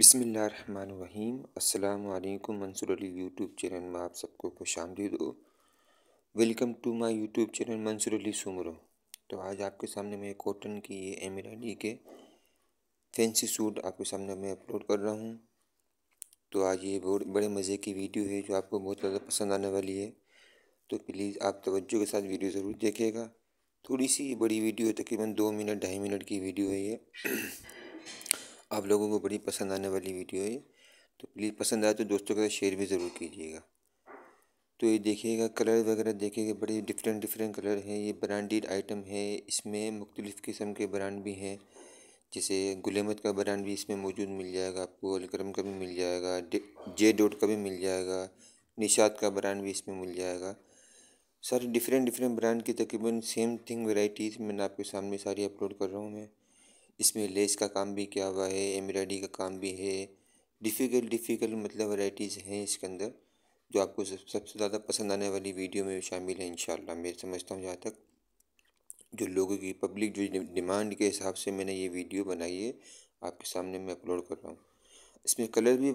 बिसमीम् अल्लाम Mansoor Ali YouTube channel में आप सबको खुश आमदीद हो welcome to my YouTube channel Mansoor Ali Soomro तो आज आपके सामने मैं कॉटन की ये एमराडी के फैंसी सूट आपके सामने मैं अपलोड कर रहा हूँ तो आज ये बहुत बड़े मज़े की वीडियो है जो आपको बहुत ज़्यादा पसंद आने वाली है तो प्लीज़ आप तवज्जो के साथ वीडियो ज़रूर देखिएगा थोड़ी सी बड़ी वीडियो तकरीबन दो मिनट ढाई मिनट की वीडियो है ये आप लोगों को बड़ी पसंद आने वाली वीडियो है तो प्लीज़ पसंद आए तो दोस्तों के साथ शेयर भी ज़रूर कीजिएगा तो ये देखिएगा कलर वगैरह देखिएगा बड़े डिफरेंट डिफरेंट कलर हैं ये ब्रांडेड आइटम है इसमें मुख्तलिफ़ किस्म के ब्रांड भी हैं जैसे गुलेमत का ब्रांड भी इसमें मौजूद मिल जाएगा आपको अलक्रम का भी मिल जाएगा जे डोट का भी मिल जाएगा निशात का ब्रांड भी इसमें मिल जाएगा सारे डिफरेंट डिफरेंट ब्रांड की तकरीबन सेम थिंग वेराइटीज़ मैंने आपके सामने सारी अपलोड कर रहा हूँ मैं इसमें लेस का काम भी किया हुआ है एम्ब्रॉयडरी का काम भी है डिफ़िकल्ट डिफ़िकल्ट मतलब वैराइटीज़ हैं इसके अंदर जो आपको सबसे ज़्यादा पसंद आने वाली वीडियो में शामिल है इंशाल्लाह मैं समझता हूँ जहाँ तक जो लोगों की पब्लिक जो डिमांड के हिसाब से मैंने ये वीडियो बनाई है आपके सामने मैं अपलोड कर रहा हूँ इसमें कलर भी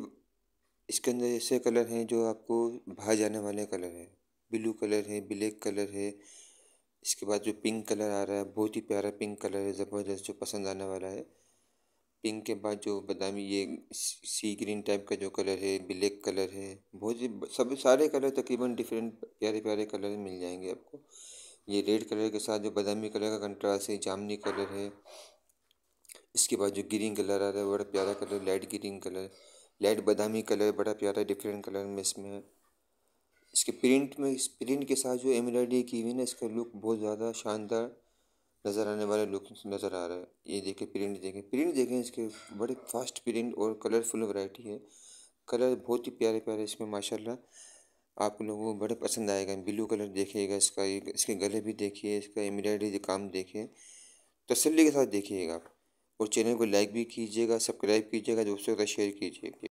इसके अंदर ऐसे कलर हैं जो आपको भा जाने वाले कलर हैं ब्लू कलर है ब्लैक कलर है इसके बाद जो पिंक कलर आ रहा है बहुत ही प्यारा पिंक कलर है ज़बरदस्त जो पसंद आने वाला है पिंक के बाद जो बदामी ये सी ग्रीन टाइप का जो कलर है ब्लैक कलर है बहुत ही सब सारे कलर तकरीबन डिफरेंट प्यारे प्यारे कलर मिल जाएंगे आपको ये रेड कलर के साथ जो बदामी कलर का कंट्रास्ट है जामनी कलर है इसके बाद जो ग्रीन कलर आ रहा है बड़ा प्यारा colour light green colour light बादामी कलर बड़ा प्यारा डिफरेंट कलर में इसमें इसके प्रिंट में इस प्रिंट के साथ जो एम्ब्रॉयडरी की हुई ना इसका लुक बहुत ज़्यादा शानदार नज़र आने वाले लुक नज़र आ रहा है ये देखें प्रिंट देखें प्रिंट देखें इसके बड़े फास्ट प्रिंट और कलरफुल वैरायटी है कलर बहुत ही प्यारे प्यारे इसमें माशाल्लाह आप लोगों को बड़े पसंद आएगा ब्लू कलर देखिएगा इसका इसके गले भी देखिए इसका एम्ब्रॉयडरी काम देखें तसली के साथ देखिएगा आप और चैनल को लाइक भी कीजिएगा सब्सक्राइब कीजिएगा दोस्तों का शेयर कीजिएगा